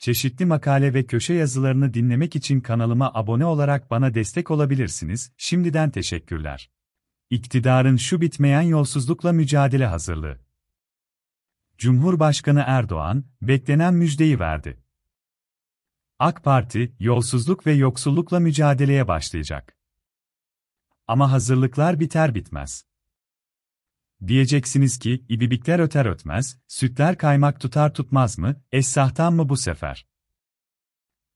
Çeşitli makale ve köşe yazılarını dinlemek için kanalıma abone olarak bana destek olabilirsiniz. Şimdiden teşekkürler. İktidarın şu bitmeyen yolsuzlukla mücadele hazırlığı. Cumhurbaşkanı Erdoğan beklenen müjdeyi verdi. AK Parti yolsuzluk ve yoksullukla mücadeleye başlayacak. Ama hazırlıklar biter bitmez. Diyeceksiniz ki, ibibikler öter ötmez, sütler kaymak tutar tutmaz mı, essahtan mı bu sefer?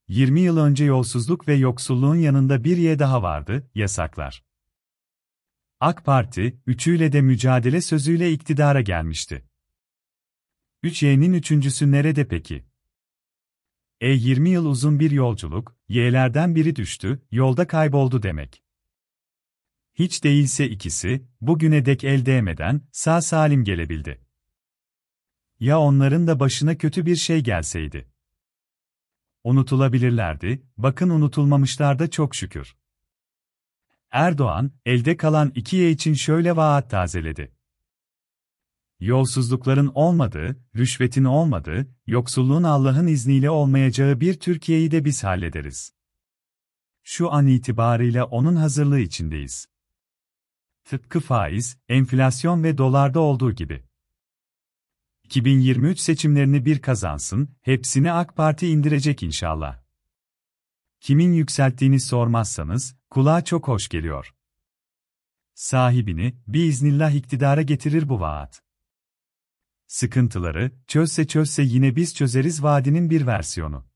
20 yıl önce yolsuzluk ve yoksulluğun yanında bir ye daha vardı, yasaklar. AK Parti, üçüyle de mücadele sözüyle iktidara gelmişti. 3Y'nin üçüncüsü nerede peki? E 20 yıl uzun bir yolculuk, Y'lerden biri düştü, yolda kayboldu demek hiç değilse ikisi, bugüne dek el değmeden sağ salim gelebildi. Ya onların da başına kötü bir şey gelseydi? Unutulabilirlerdi, bakın unutulmamışlar da çok şükür. Erdoğan, elde kalan ikiye için şöyle vaat tazeledi. Yolsuzlukların olmadığı, rüşvetin olmadığı, yoksulluğun Allah'ın izniyle olmayacağı bir Türkiye'yi de biz hallederiz. Şu an itibarıyla onun hazırlığı içindeyiz tıpkı faiz, enflasyon ve dolarda olduğu gibi. 2023 seçimlerini bir kazansın, hepsini AK Parti indirecek inşallah. Kimin yükselttiğini sormazsanız, kulağa çok hoş geliyor. Sahibini, biiznillah iktidara getirir bu vaat. Sıkıntıları, çözse çözse yine biz çözeriz vaadinin bir versiyonu.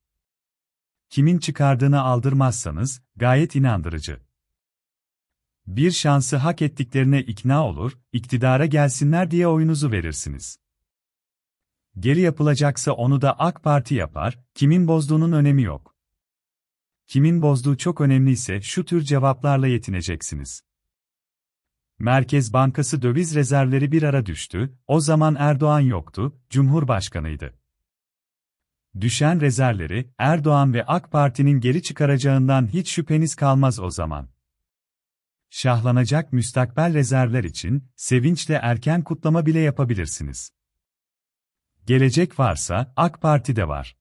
Kimin çıkardığını aldırmazsanız, gayet inandırıcı bir şansı hak ettiklerine ikna olur, iktidara gelsinler diye oyunuzu verirsiniz. Geri yapılacaksa onu da AK Parti yapar, kimin bozduğunun önemi yok. Kimin bozduğu çok önemliyse şu tür cevaplarla yetineceksiniz. Merkez Bankası döviz rezervleri bir ara düştü, o zaman Erdoğan yoktu, Cumhurbaşkanıydı. Düşen rezervleri Erdoğan ve AK Parti'nin geri çıkaracağından hiç şüpheniz kalmaz o zaman şahlanacak müstakbel rezervler için sevinçle erken kutlama bile yapabilirsiniz. Gelecek varsa AK Parti de var.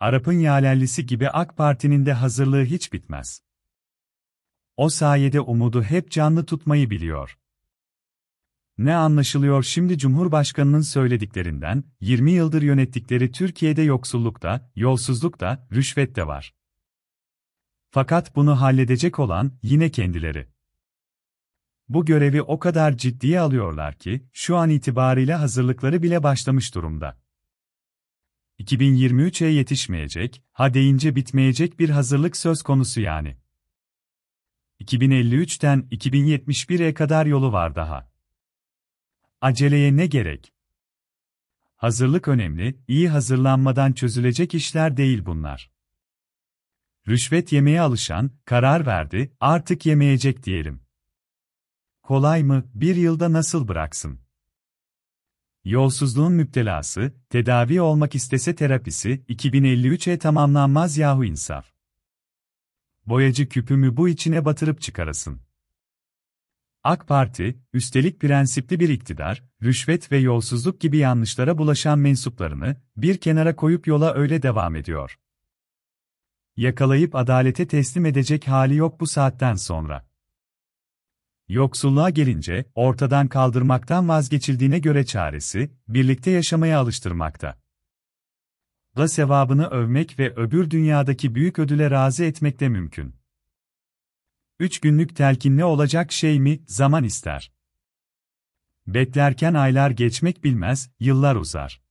Arap'ın yalellisi gibi AK Parti'nin de hazırlığı hiç bitmez. O sayede umudu hep canlı tutmayı biliyor. Ne anlaşılıyor şimdi Cumhurbaşkanının söylediklerinden, 20 yıldır yönettikleri Türkiye'de yoksulluk da, yolsuzluk da, rüşvet de var. Fakat bunu halledecek olan yine kendileri. Bu görevi o kadar ciddiye alıyorlar ki şu an itibariyle hazırlıkları bile başlamış durumda. 2023'e yetişmeyecek, ha deyince bitmeyecek bir hazırlık söz konusu yani. 2053'ten 2071'e kadar yolu var daha. Aceleye ne gerek? Hazırlık önemli, iyi hazırlanmadan çözülecek işler değil bunlar. Rüşvet yemeye alışan, karar verdi, artık yemeyecek diyelim. Kolay mı, bir yılda nasıl bıraksın? Yolsuzluğun müptelası, tedavi olmak istese terapisi, 2053'e tamamlanmaz yahu insaf. Boyacı küpümü bu içine batırıp çıkarasın. AK Parti, üstelik prensipli bir iktidar, rüşvet ve yolsuzluk gibi yanlışlara bulaşan mensuplarını bir kenara koyup yola öyle devam ediyor. Yakalayıp adalete teslim edecek hali yok bu saatten sonra. Yoksulluğa gelince, ortadan kaldırmaktan vazgeçildiğine göre çaresi, birlikte yaşamaya alıştırmakta. Da sevabını övmek ve öbür dünyadaki büyük ödüle razı etmek de mümkün. Üç günlük telkinle olacak şey mi, zaman ister. Beklerken aylar geçmek bilmez, yıllar uzar.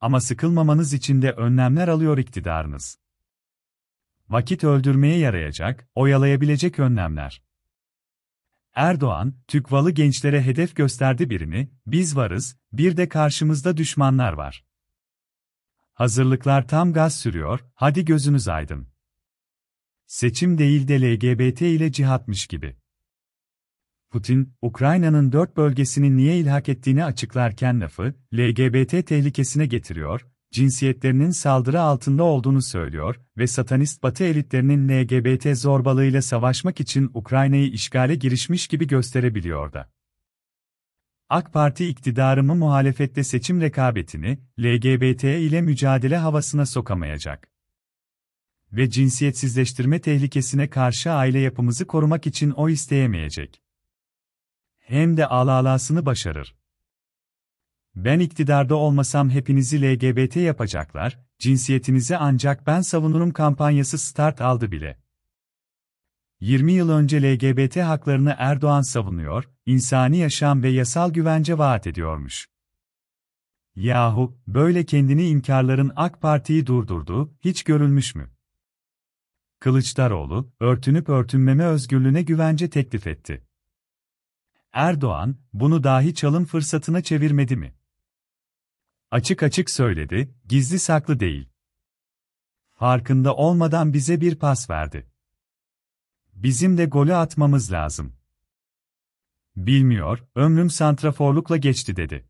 Ama sıkılmamanız için de önlemler alıyor iktidarınız vakit öldürmeye yarayacak, oyalayabilecek önlemler. Erdoğan, Tükvalı gençlere hedef gösterdi birimi, biz varız, bir de karşımızda düşmanlar var. Hazırlıklar tam gaz sürüyor, hadi gözünüz aydın. Seçim değil de LGBT ile cihatmış gibi. Putin, Ukrayna'nın dört bölgesini niye ilhak ettiğini açıklarken lafı, LGBT tehlikesine getiriyor, cinsiyetlerinin saldırı altında olduğunu söylüyor ve satanist Batı elitlerinin LGBT zorbalığıyla savaşmak için Ukrayna'yı işgale girişmiş gibi gösterebiliyor da. AK Parti iktidarı mı muhalefette seçim rekabetini LGBT ile mücadele havasına sokamayacak ve cinsiyetsizleştirme tehlikesine karşı aile yapımızı korumak için o isteyemeyecek. Hem de alalasını başarır. Ben iktidarda olmasam hepinizi LGBT yapacaklar, cinsiyetinizi ancak ben savunurum kampanyası start aldı bile. 20 yıl önce LGBT haklarını Erdoğan savunuyor, insani yaşam ve yasal güvence vaat ediyormuş. Yahu, böyle kendini inkarların AK Parti'yi durdurdu, hiç görülmüş mü? Kılıçdaroğlu, örtünüp örtünmeme özgürlüğüne güvence teklif etti. Erdoğan, bunu dahi çalın fırsatına çevirmedi mi? Açık açık söyledi, gizli saklı değil. Farkında olmadan bize bir pas verdi. Bizim de golü atmamız lazım. Bilmiyor, ömrüm santraforlukla geçti dedi.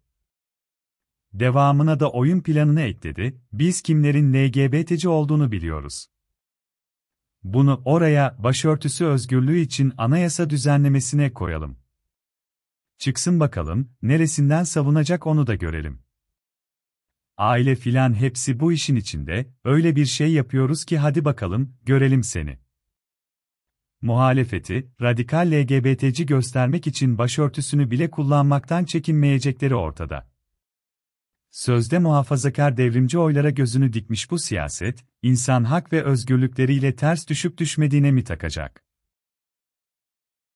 Devamına da oyun planını ekledi, biz kimlerin LGBT'ci olduğunu biliyoruz. Bunu oraya başörtüsü özgürlüğü için anayasa düzenlemesine koyalım. Çıksın bakalım, neresinden savunacak onu da görelim aile filan hepsi bu işin içinde, öyle bir şey yapıyoruz ki hadi bakalım, görelim seni. Muhalefeti, radikal LGBT'ci göstermek için başörtüsünü bile kullanmaktan çekinmeyecekleri ortada. Sözde muhafazakar devrimci oylara gözünü dikmiş bu siyaset, insan hak ve özgürlükleriyle ters düşüp düşmediğine mi takacak?